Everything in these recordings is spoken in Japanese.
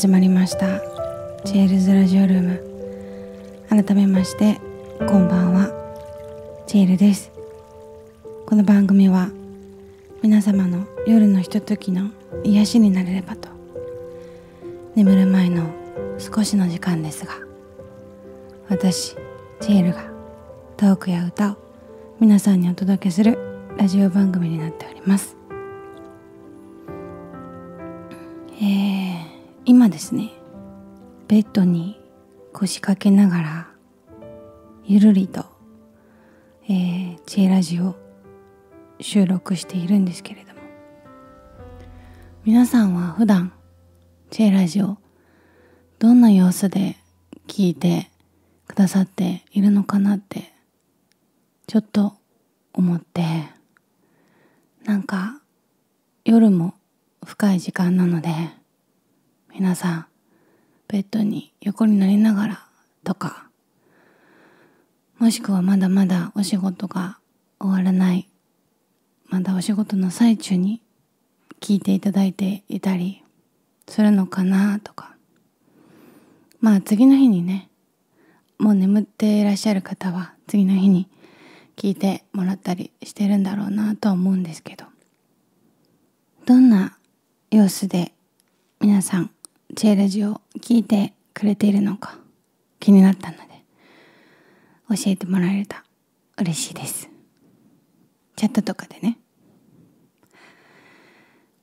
始まりましたチエルズラジオルーム改めましてこんばんはチエルですこの番組は皆様の夜のひとときの癒しになれればと眠る前の少しの時間ですが私チールがトークや歌を皆さんにお届けするラジオ番組になっておりますですねベッドに腰掛けながらゆるりと、えー、知恵ラジオ収録しているんですけれども皆さんは普段知恵ラジオどんな様子で聞いてくださっているのかなってちょっと思ってなんか夜も深い時間なので皆さんベッドに横になりながらとかもしくはまだまだお仕事が終わらないまだお仕事の最中に聞いていただいていたりするのかなとかまあ次の日にねもう眠っていらっしゃる方は次の日に聞いてもらったりしてるんだろうなとは思うんですけどどんな様子で皆さん J ラジを聞いてくれているのか気になったので教えてもらえた嬉しいですチャットとかでね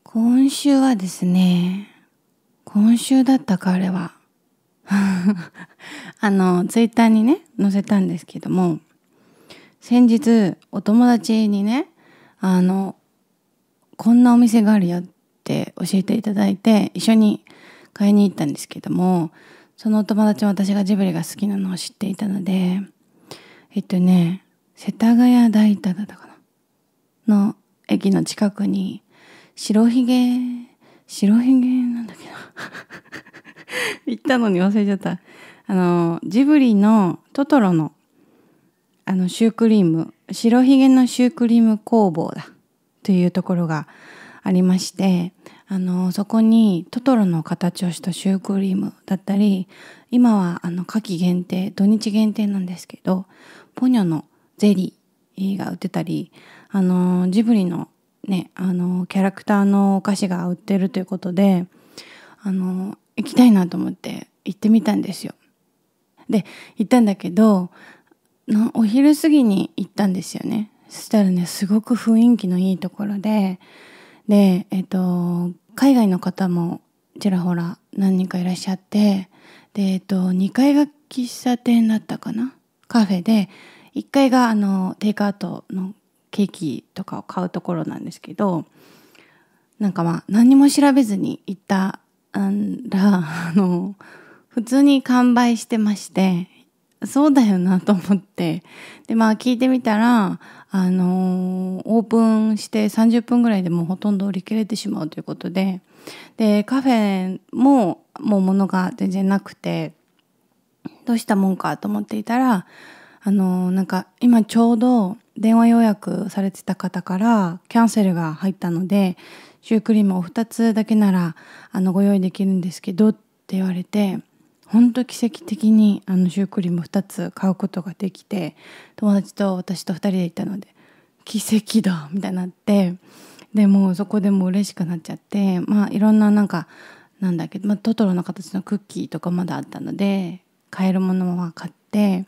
今週はですね今週だったかあれは あのツイッターにね載せたんですけども先日お友達にねあのこんなお店があるよって教えていただいて一緒に買いに行ったんですけどもそのお友達も私がジブリが好きなのを知っていたのでえっとね世田谷大田だったかなの駅の近くに白ひげ白ひげなんだっけな 行ったのに忘れちゃったあのジブリのトトロのあのシュークリーム白ひげのシュークリーム工房だというところがありましてあのそこにトトロの形をしたシュークリームだったり今はあの夏季限定土日限定なんですけどポニョのゼリーが売ってたりあのジブリのねあのキャラクターのお菓子が売ってるということであの行きたいなと思って行ってみたんですよ。で行ったんだけどお昼過ぎに行ったんですよね。そしたらねすごく雰囲気のいいところでで、えっと、海外の方もちらほら何人かいらっしゃって、で、えっと、2階が喫茶店だったかなカフェで、1階があの、テイクアウトのケーキとかを買うところなんですけど、なんかまあ、何も調べずに行ったら、あの、普通に完売してまして、そうだよなと思って。で、まあ聞いてみたら、あのオープンして30分ぐらいでもうほとんど売り切れてしまうということででカフェももう物が全然なくてどうしたもんかと思っていたらあのなんか今ちょうど電話予約されてた方からキャンセルが入ったのでシュークリームを二つだけならあのご用意できるんですけどって言われて本当奇跡的にあのシュークリーム2つ買うことができて友達と私と2人で行ったので奇跡だみたいになってでもそこでもう嬉しくなっちゃってまあいろんななんかなんだっけ、まあ、トトロの形のクッキーとかまだあったので買えるものは買って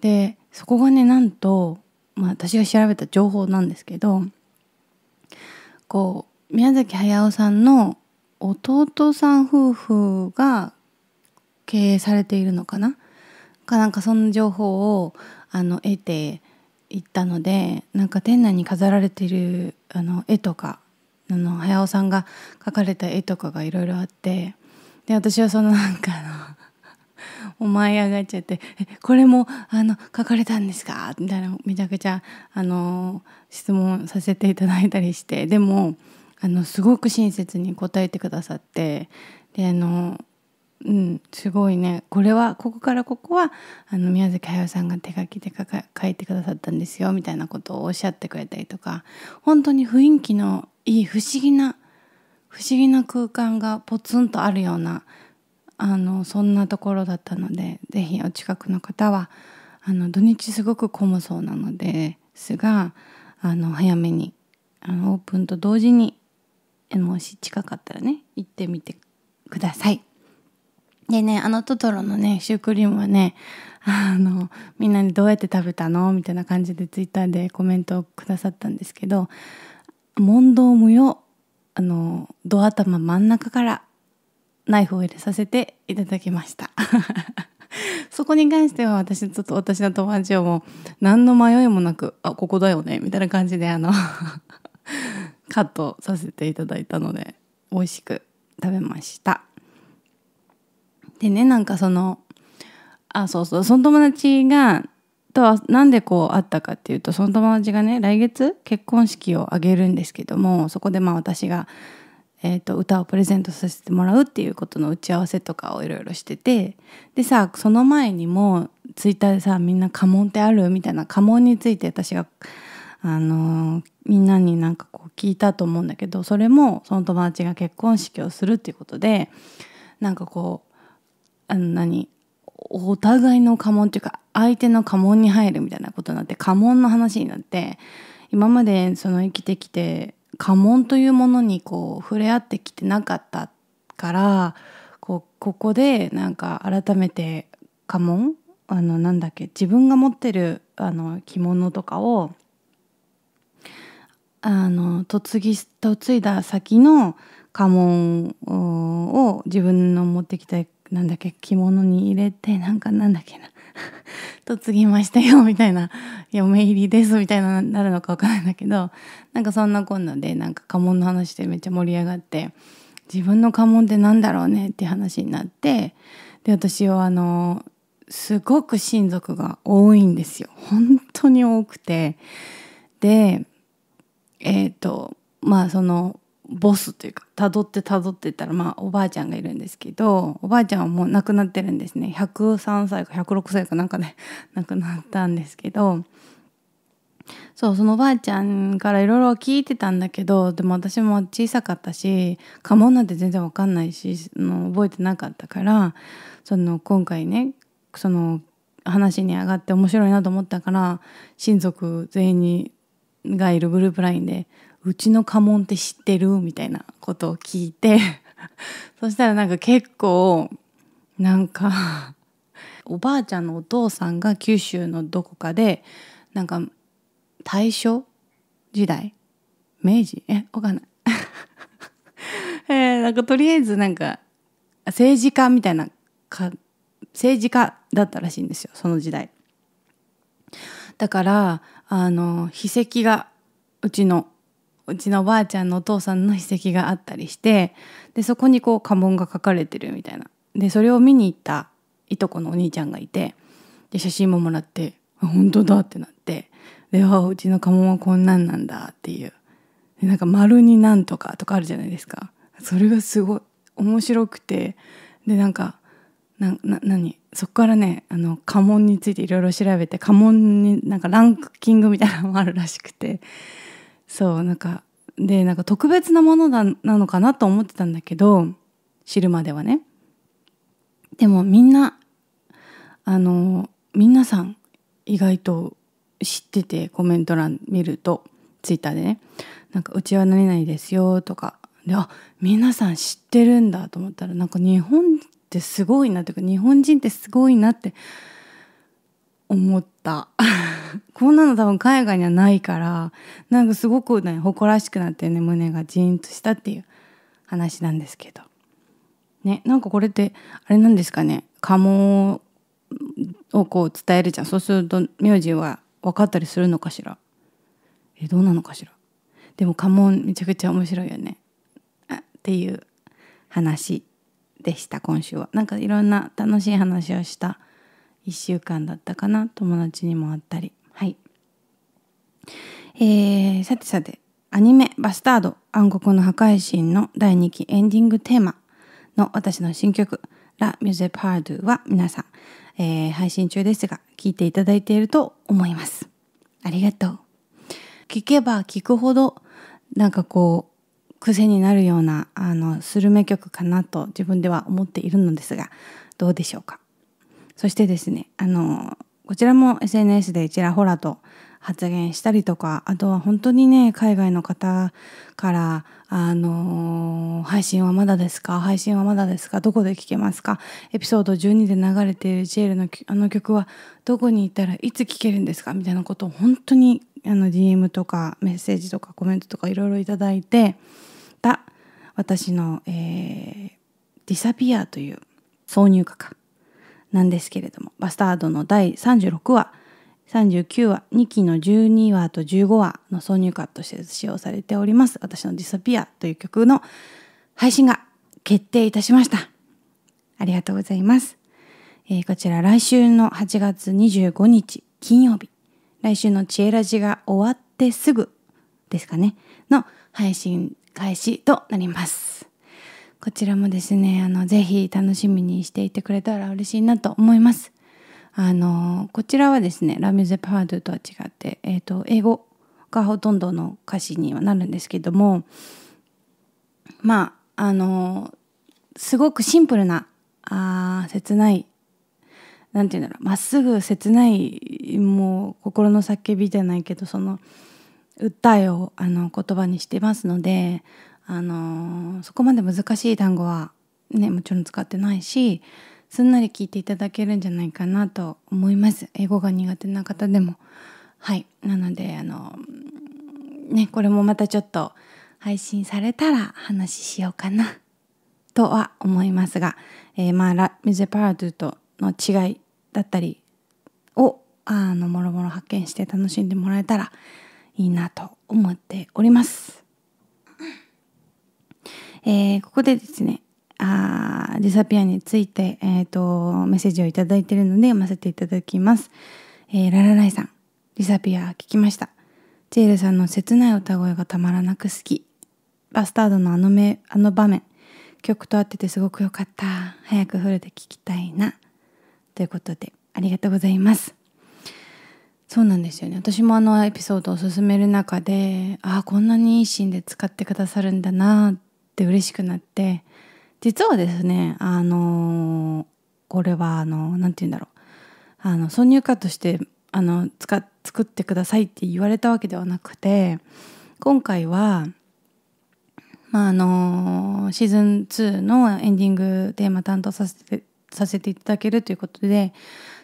でそこがねなんと、まあ、私が調べた情報なんですけどこう宮崎駿さんの弟さん夫婦が経営されているのかなかなんかその情報をあの得ていったのでなんか店内に飾られているあの絵とかあの早尾さんが描かれた絵とかがいろいろあってで私はそのなんかのお前上がっちゃって「えこれもあの描かれたんですか?」みたいなめちゃくちゃあの質問させていただいたりしてでもあのすごく親切に答えてくださってであのうん、すごいねこれはここからここはあの宮崎駿さんが手書きで書いてくださったんですよみたいなことをおっしゃってくれたりとか本当に雰囲気のいい不思議な不思議な空間がポツンとあるようなあのそんなところだったので是非お近くの方はあの土日すごく混むそうなのですがあの早めにあのオープンと同時にもし近かったらね行ってみてください。でね、あのトトロのね、シュークリームはね、あの、みんなにどうやって食べたのみたいな感じでツイッターでコメントをくださったんですけど、問答無用、あの、ドア頭真ん中からナイフを入れさせていただきました。そこに関しては私ちょっと私の友達はもう何の迷いもなく、あ、ここだよねみたいな感じであの カットさせていただいたので、美味しく食べました。でねなんかそのあそうそうその友達がとはなんでこう会ったかっていうとその友達がね来月結婚式を挙げるんですけどもそこでまあ私が、えーと、歌をプレゼントさせてもらうっていうことの打ち合わせとかをいろいろしててでさその前にもツイッターでさみんな家紋ってあるみたいな家紋について私があのー、みんなになんかこう聞いたと思うんだけどそれもその友達が結婚式をするっていうことでなんかこうあの何お互いの家紋っていうか相手の家紋に入るみたいなことになって家紋の話になって今までその生きてきて家紋というものにこう触れ合ってきてなかったからこうここでなんか改めて家紋あのなんだっけ自分が持ってるあの着物とかをあの嫁ぎ嫁いだ先の家紋を自分の持ってきたなんだっけ着物に入れてなんかなんだっけな嫁 ぎましたよみたいな嫁入りですみたいななるのか分からないんだけどなんかそんなこんなでなんか家紋の話でめっちゃ盛り上がって自分の家紋ってなんだろうねって話になってで私はあのすごく親族が多いんですよ本当に多くてでえっ、ー、とまあそのボスというかたどってたどっていったら、まあ、おばあちゃんがいるんですけどおばあちゃんはもう亡くなってるんですね103歳か106歳かなんかで、ね、亡くなったんですけどそうそのおばあちゃんからいろいろ聞いてたんだけどでも私も小さかったし家紋なんて全然わかんないしの覚えてなかったからその今回ねその話に上がって面白いなと思ったから親族全員にがいるグループ LINE でうちの家紋って知ってるみたいなことを聞いて そしたらなんか結構なんか おばあちゃんのお父さんが九州のどこかでなんか大正時代明治えわかんない えー、なんかとりあえずなんか政治家みたいなか政治家だったらしいんですよその時代だからあの秘跡がうちのうちのおばあちゃんのお父さんの筆跡があったりしてでそこにこう家紋が書かれてるみたいなでそれを見に行ったいとこのお兄ちゃんがいてで写真ももらって「あ、本当だ」ってなって「であうちの家紋はこんなんなんだ」っていうでなんか「丸になんとか」とかあるじゃないですかそれがすごい面白くてでなんかなななにそこからねあの家紋についていろいろ調べて家紋になんかランキングみたいなのもあるらしくてそうなんかでなんか特別なものだなのかなと思ってたんだけど知るまではねでもみんなあの皆さん意外と知っててコメント欄見るとツイッターでねなんか「うちは何々ですよ」とかであ皆さん知ってるんだと思ったらなんか日本ってすごいなというか日本人ってすごいなって思った こんなの多分海外にはないからなんかすごくね誇らしくなってね胸がジーンとしたっていう話なんですけどねなんかこれってあれなんですかね家紋をこう伝えるじゃんそうすると名字は分かったりするのかしらえどうなのかしらでも家紋めちゃくちゃ面白いよねっていう話でした今週はなんかいろんな楽しい話をした1週間だったかな友達にも会ったりはいえー、さてさてアニメ「バスタード暗黒の破壊神」の第2期エンディングテーマの私の新曲「ラ・ミュゼ・パードゥ」は皆さん、えー、配信中ですが聴いていただいていると思いますありがとう聴けば聴くほどなんかこう癖になるようなあのスルメ曲かなと自分では思っているのですがどうでしょうかそしてですね、あの、こちらも SNS でちらほらと発言したりとか、あとは本当にね、海外の方から、あの配信はまだですか配信はまだですかどこで聴けますかエピソード12で流れているジェールのあの曲はどこに行ったらいつ聴けるんですかみたいなことを本当にあの DM とかメッセージとかコメントとかいろいろいただいてた私の、えー、ディサピアという挿入歌かなんですけれどもバスタードの第36話39話2期の12話と15話の挿入歌として使用されております私の「ディソピア」という曲の配信が決定いたしましたありがとうございます、えー、こちら来週の8月25日金曜日来週の「知恵ラジ」が終わってすぐですかねの配信開始となりますこちらもですね、あの、ぜひ楽しみにしていてくれたら嬉しいなと思います。あの、こちらはですね、ラミュゼ・パワードゥとは違って、えっ、ー、と、英語がほとんどの歌詞にはなるんですけども、まあ、あの、すごくシンプルな、あ切ない、なんて言うんだろう、まっすぐ切ない、もう心の叫びじゃないけど、その、訴えをあの言葉にしてますのであのそこまで難しい単語はねもちろん使ってないしすんなり聞いていただけるんじゃないかなと思います英語が苦手な方でもはいなのであのねこれもまたちょっと配信されたら話しようかなとは思いますが、えー、まあラ・ミゼパラドゥとの違いだったりをあのもろもろ発見して楽しんでもらえたらいいなと思っております。えー、ここでですねあディサピアについて、えーと、メッセージを頂いているので読ませていただきます、えー、ララライさん「ディサピア聞きました」「ジェールさんの切ない歌声がたまらなく好き」「バスタードのあのめあの場面」曲と合っててすごく良かった早くフルで聴きたいなということでありがとうございますそうなんですよね私もあのエピソードを進める中でああこんなにいいシーンで使ってくださるんだなっって嬉しくなって実はですねあのー、これはあの何て言うんだろうあの挿入歌としてあの使作ってくださいって言われたわけではなくて今回は、まあ、あのー、シーズン2のエンディングテーマ担当させてさせていただけるということで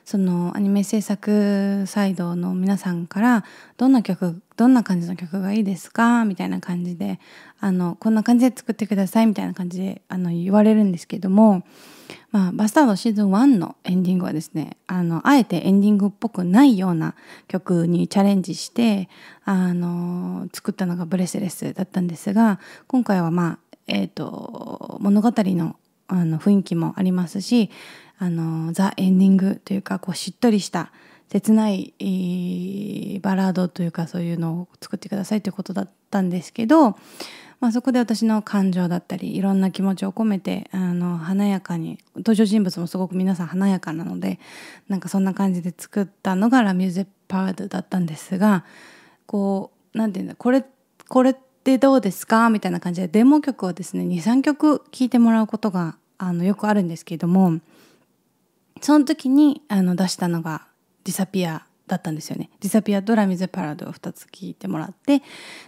そのアニメ制作サイドの皆さんからどんな曲どんな感じの曲がいいですかみたいな感じであのこんな感じで作ってくださいみたいな感じであの言われるんですけども、まあ、バスタードシーズン1のエンディングはですねあのあえてエンディングっぽくないような曲にチャレンジしてあの作ったのがブレスレスだったんですが今回はまあえーと、物語のあの雰囲気もありますしあのザ・エンディングというかこうしっとりした切ない、えー、バラードというかそういうのを作ってくださいということだったんですけど、まあ、そこで私の感情だったりいろんな気持ちを込めてあの華やかに登場人物もすごく皆さん華やかなのでなんかそんな感じで作ったのが「ラ・ミューゼ・パード」だったんですがこう何て言うんだこれこれってどうですかみたいな感じでデモ曲をですね23曲聴いてもらうことがあのよくあるんですけれども。その時にあの出したのが「ディサピア」だったんですよね。ディサピアとラミゼパラドを2つ聴いてもらって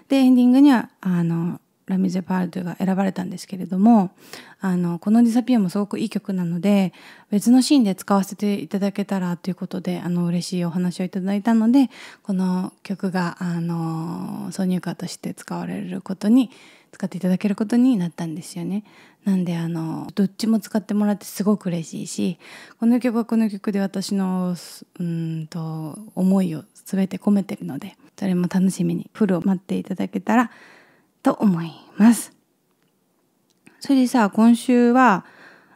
でエンディングにはあのラミゼパラドが選ばれたんですけれどもあのこの「ディサピア」もすごくいい曲なので別のシーンで使わせていただけたらということであの嬉しいお話をいただいたのでこの曲があの挿入歌として使われることに使っていただけることになったんですよね。なんであのどっちも使ってもらってすごく嬉しいしこの曲はこの曲で私のうんと思いを全て込めてるのでそれも楽しみにフルを待っていただけたらと思います。それでさ今週は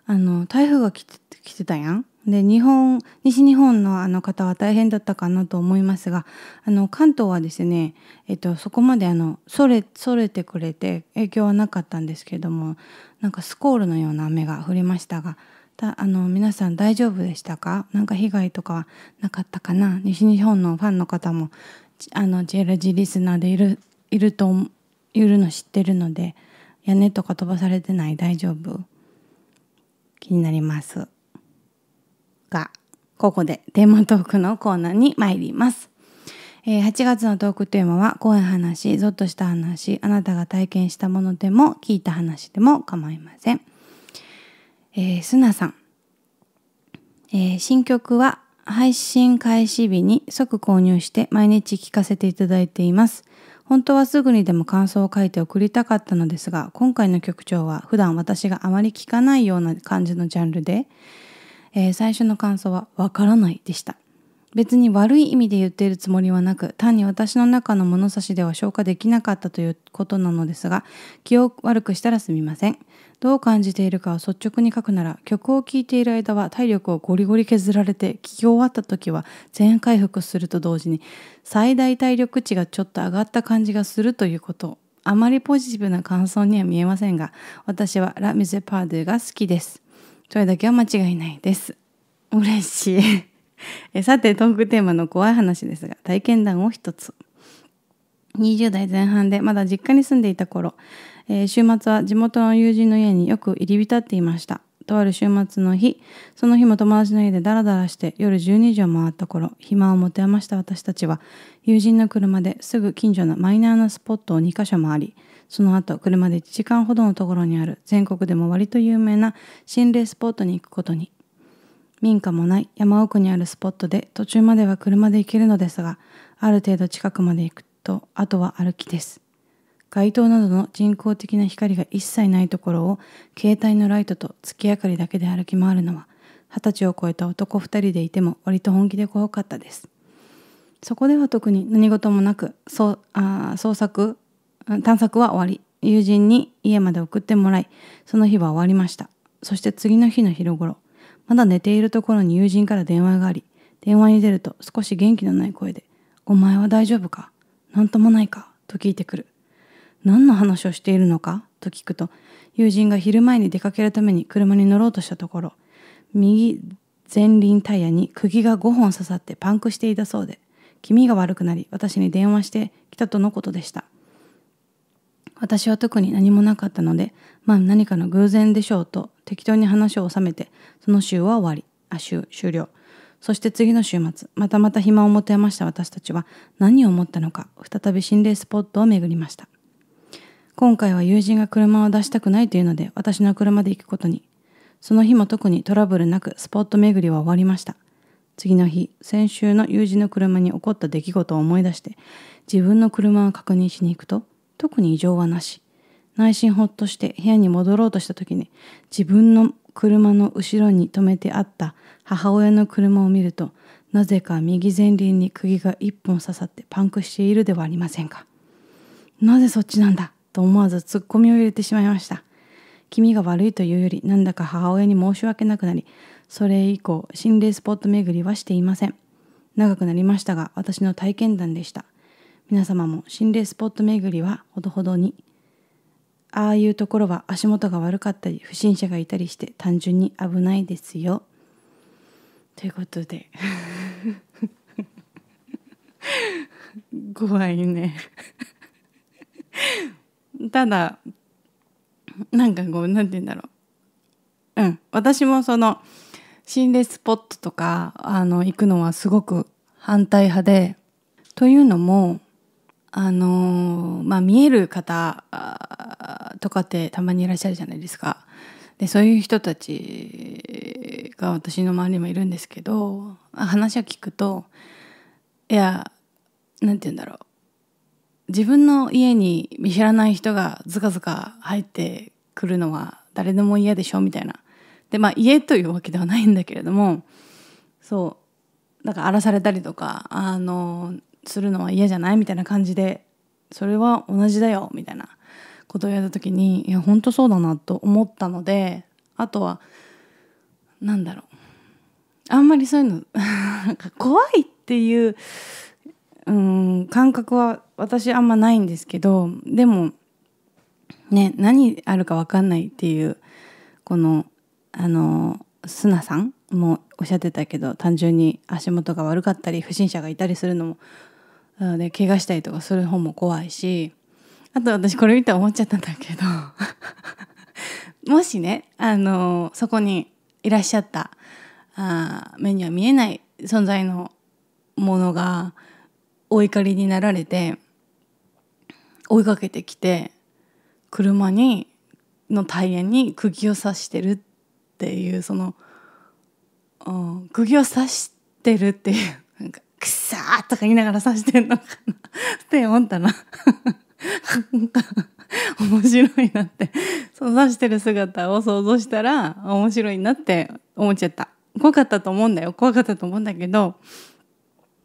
あの台風が来て来てたやん。で日本西日本のあの方は大変だったかなと思いますがあの関東はですね、えっと、そこまであのそれそれてくれて影響はなかったんですけどもなんかスコールのような雨が降りましたがたあの皆さん大丈夫でしたかなんか被害とかはなかったかな西日本のファンの方もあの J ラジリスナーでいるいるといるの知ってるので屋根とか飛ばされてない大丈夫気になります。がここでテーマトークのコーナーに参ります。えー、8月のトークテーマは怖い話、ゾッとした話、あなたが体験したものでも聞いた話でも構いません。えー、すなさん、えー、新曲は配信開始日に即購入して毎日聞かせていただいています。本当はすぐにでも感想を書いて送りたかったのですが、今回の曲調は普段私があまり聞かないような感じのジャンルで、えー、最初の感想は「わからない」でした別に悪い意味で言っているつもりはなく単に私の中の物差しでは消化できなかったということなのですが気を悪くしたらすみませんどう感じているかを率直に書くなら曲を聴いている間は体力をゴリゴリ削られて聴き終わった時は全回復すると同時に最大体力値がちょっと上がった感じがするということあまりポジティブな感想には見えませんが私はラ・ミゼ・パーデュが好きですそれだけは間違いないです嬉しい えさてトークテーマの怖い話ですが体験談を一つ20代前半でまだ実家に住んでいた頃、えー、週末は地元の友人の家によく入り浸っていましたとある週末の日その日も友達の家でダラダラして夜12時を回った頃暇を持て余した私たちは友人の車ですぐ近所のマイナーなスポットを2か所回りその後車で1時間ほどのところにある全国でも割と有名な心霊スポットに行くことに民家もない山奥にあるスポットで途中までは車で行けるのですがある程度近くまで行くとあとは歩きです街灯などの人工的な光が一切ないところを携帯のライトと月明かりだけで歩き回るのは二十歳を超えた男二人でいても割と本気で怖かったですそこでは特に何事もなくそうあ創作探索は終わり友人に家まで送ってもらいその日は終わりましたそして次の日の昼頃まだ寝ているところに友人から電話があり電話に出ると少し元気のない声で「お前は大丈夫か何ともないか?」と聞いてくる何の話をしているのかと聞くと友人が昼前に出かけるために車に乗ろうとしたところ右前輪タイヤに釘が5本刺さってパンクしていたそうで気味が悪くなり私に電話してきたとのことでした私は特に何もなかったので、まあ何かの偶然でしょうと適当に話を収めて、その週は終わり、あ、週、終了。そして次の週末、またまた暇を持て余した私たちは何を思ったのか、再び心霊スポットを巡りました。今回は友人が車を出したくないというので、私の車で行くことに。その日も特にトラブルなくスポット巡りは終わりました。次の日、先週の友人の車に起こった出来事を思い出して、自分の車を確認しに行くと、特に異常はなし。内心ほっとして部屋に戻ろうとした時に自分の車の後ろに止めてあった母親の車を見るとなぜか右前輪に釘が一本刺さってパンクしているではありませんか。なぜそっちなんだと思わずツッコミを入れてしまいました。気味が悪いというよりなんだか母親に申し訳なくなりそれ以降心霊スポット巡りはしていません。長くなりましたが私の体験談でした。皆様も心霊スポット巡りはほどほどにああいうところは足元が悪かったり不審者がいたりして単純に危ないですよということで 怖いね ただなんかこう何て言うんだろううん私もその心霊スポットとかあの行くのはすごく反対派でというのもあのまあ、見える方とかってたまにいらっしゃるじゃないですか。でそういう人たちが私の周りにもいるんですけど話を聞くといや何て言うんだろう自分の家に見知らない人がずかずか入ってくるのは誰でも嫌でしょみたいな。でまあ家というわけではないんだけれどもそうだから荒らされたりとかあのするのは嫌じゃないみたいな感じでそれは同じだよみたいなことをやった時にいや本当そうだなと思ったのであとはなんだろうあんまりそういうのなんか怖いっていううん感覚は私あんまないんですけどでもね何あるか分かんないっていうこのあのすなさんもおっしゃってたけど単純に足元が悪かったり不審者がいたりするのもなので怪我したりとかする方も怖いしあと私これ見て思っちゃったんだけど もしねあのそこにいらっしゃったあ目には見えない存在のものがお怒りになられて追いかけてきて車にのタイヤに釘を刺してるっていうその、うん、釘を刺してるっていうくさーとか言いながら刺してんのかなって思ったな。面白いなって、そう刺してる姿を想像したら面白いなって思っちゃった。怖かったと思うんだよ。怖かったと思うんだけど、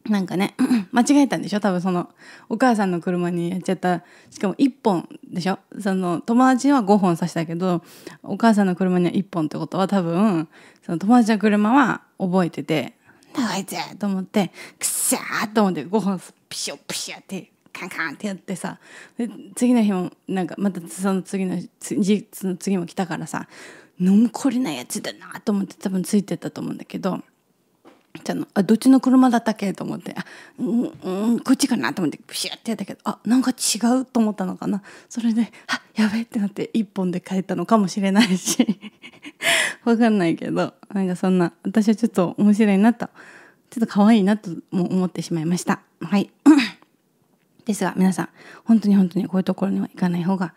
なんかね、間違えたんでしょ多分その、お母さんの車にやっちゃった。しかも1本でしょその、友達は5本刺したけど、お母さんの車には1本ってことは多分、その友達の車は覚えてて、だこいつと思ってくっしゃーと思ってご飯ピショピシャってカンカンってやってさで次の日もなんかまたその次の次の次も来たからさ「飲むこりなやつだな」と思って多分ついてったと思うんだけどちゃあどっちの車だったっけと思ってあうん、こっちかなと思ってプシュってやったけどあなんか違うと思ったのかなそれであやべえってなって一本で帰ったのかもしれないし わかんないけどなんかそんな私はちょっと面白いなとちょっと可愛いなとも思ってしまいましたはい ですが皆さん本当に本当にこういうところには行かない方が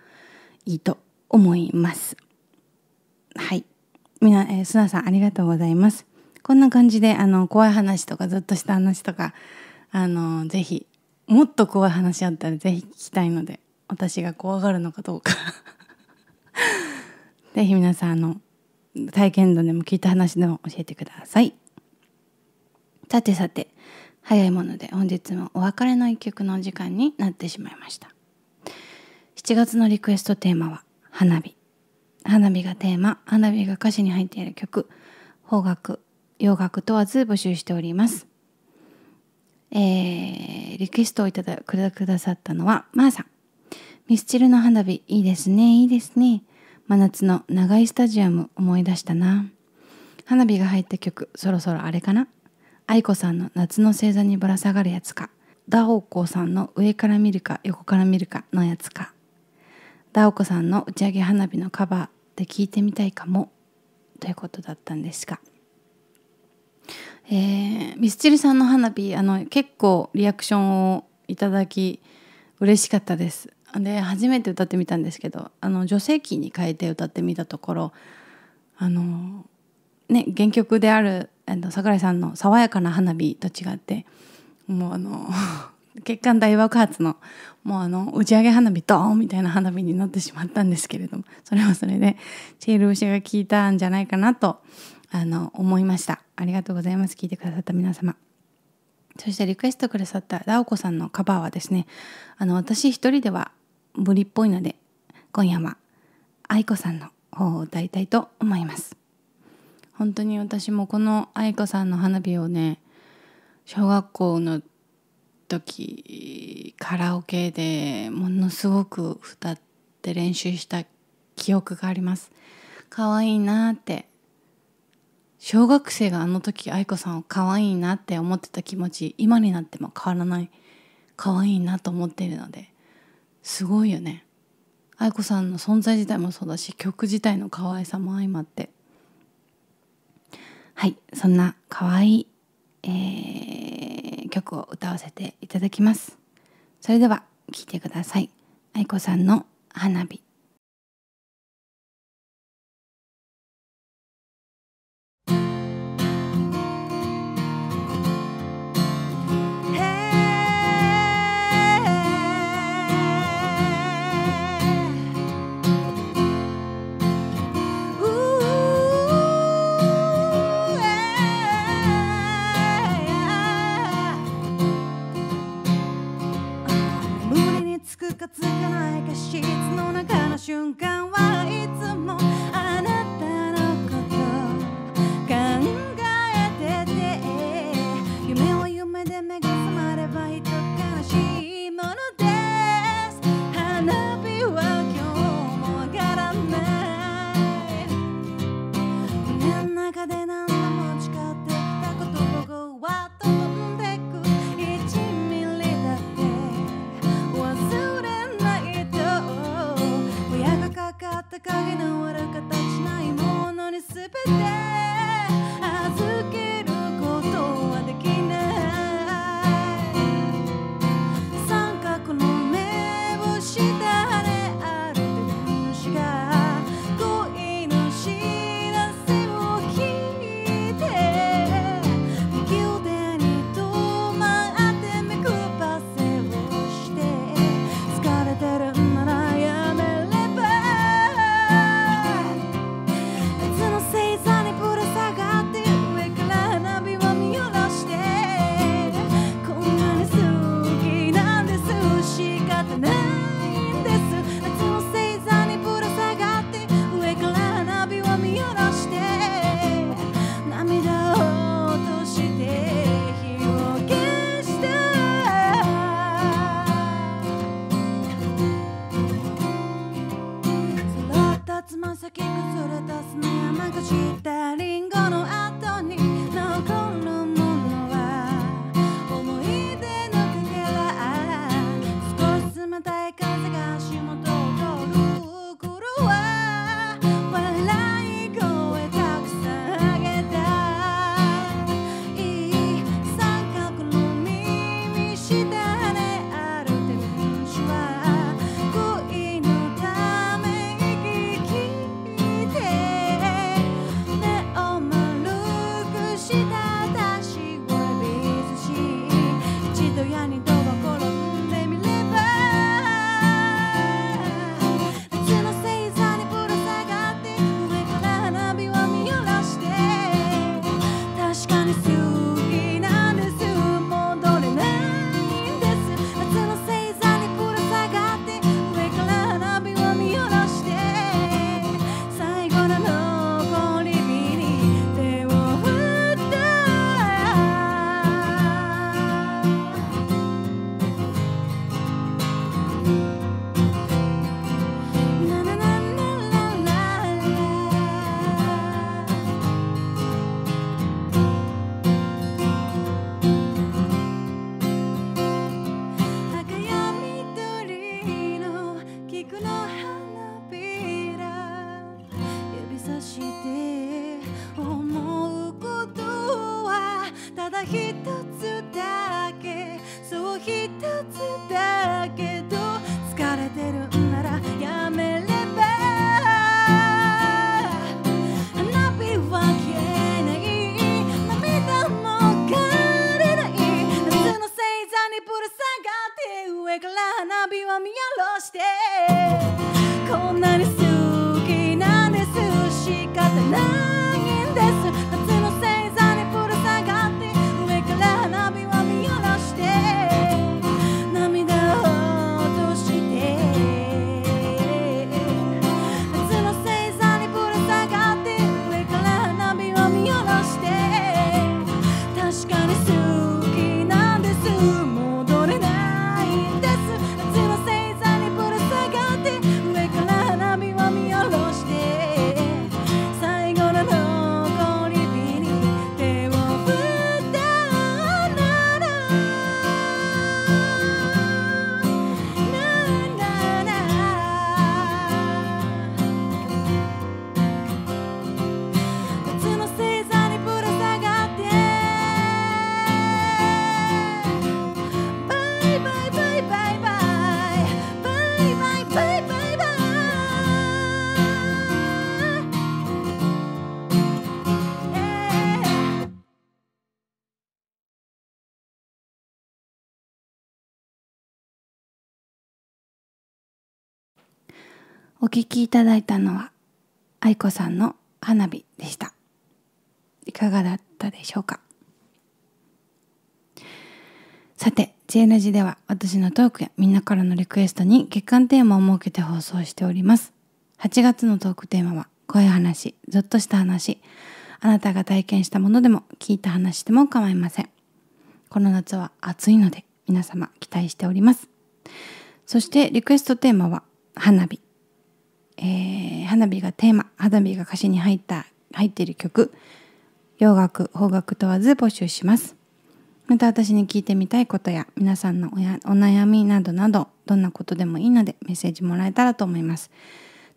いいと思いますはいみな、えー、スさんありがとうございますこんな感じであの怖い話とかずっとした話とかあのぜひもっと怖い話あったらぜひ聞きたいので私が怖がるのかどうか ぜひ皆さんあの体験談でも聞いた話でも教えてくださいさてさて早いもので本日もお別れの一曲のお時間になってしまいました7月のリクエストテーマは「花火」花火がテーマ花火が歌詞に入っている曲邦楽洋楽問わず募集しております。えー、リクエストをいただくださったのは、まー、あ、さん。ミスチルの花火、いいですね、いいですね。真夏の長いスタジアム思い出したな。花火が入った曲、そろそろあれかな愛子さんの夏の星座にぶら下がるやつか。ダオコさんの上から見るか横から見るかのやつか。ダオコさんの打ち上げ花火のカバーで聞いてみたいかも。ということだったんですが。えー、ミスチルさんの花火あの結構リアクションをいただき嬉しかったですで初めて歌ってみたんですけどあの女性キーに変えて歌ってみたところあのね原曲であるあの桜井さんの「爽やかな花火」と違ってもうあの 血管大爆発のもうあの打ち上げ花火ドーンみたいな花火になってしまったんですけれどもそれはそれでチェール牛が効いたんじゃないかなとあの思いましたありがとうございます聞いてくださった皆様そしてリクエストくださったラオコさんのカバーはですねあの私一人では無理っぽいので今夜は愛子さんの方を歌いたいと思います本当に私もこの愛子さんの花火をね小学校の時カラオケでものすごく歌って練習した記憶があります可愛いなって小学生があの時愛子さんを可愛いなって思ってた気持ち今になっても変わらない可愛いなと思っているのですごいよね愛子さんの存在自体もそうだし曲自体の可愛さも相まってはいそんな可愛い、えー、曲を歌わせていただきますそれでは聴いてください愛子さんの「花火」つかつかないか質の中の瞬間はいつもあなたお聴きいただいたのは愛子さんの花火でしたいかがだったでしょうかさて j n 字では私のトークやみんなからのリクエストに月間テーマを設けて放送しております8月のトークテーマは声話ぞっとした話あなたが体験したものでも聞いた話でも構いませんこの夏は暑いので皆様期待しておりますそしてリクエストテーマは花火えー、花火がテーマ花火が歌詞に入った入っている曲洋楽邦楽問わず募集しますまた私に聞いてみたいことや皆さんのお悩みなどなどどんなことでもいいのでメッセージもらえたらと思います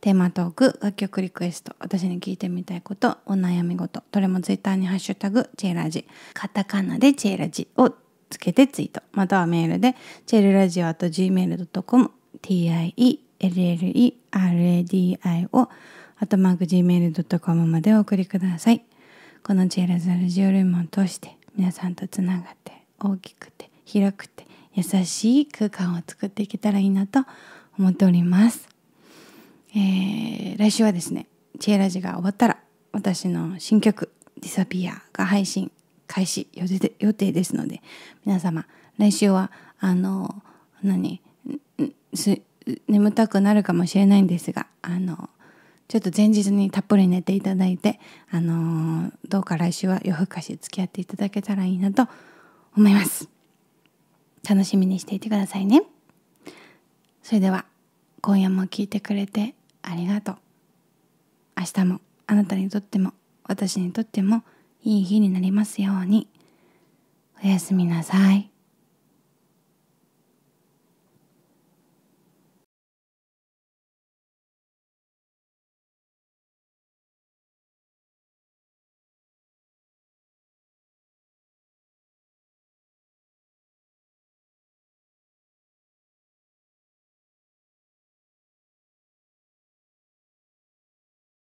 テーマトーク楽曲リクエスト私に聞いてみたいことお悩み事どれもツイッターに「ハッシュタグチェラジ」カタカナでチェラジをつけてツイートまたはメールでチェルラジオあと gmail.com t i e LLERADI をアトマーク Gmail.com までお送りくださいこのチェラザラジオルームを通して皆さんとつながって大きくて広くて優しい空間を作っていけたらいいなと思っております、えー、来週はですねチェラジが終わったら私の新曲「ディサピアが配信開始予定ですので皆様来週はあの何す眠たくなるかもしれないんですがあのちょっと前日にたっぷり寝ていただいてあのどうか来週は夜更かし付き合っていただけたらいいなと思います楽しみにしていてくださいねそれでは今夜も聞いてくれてありがとう明日もあなたにとっても私にとってもいい日になりますようにおやすみなさい。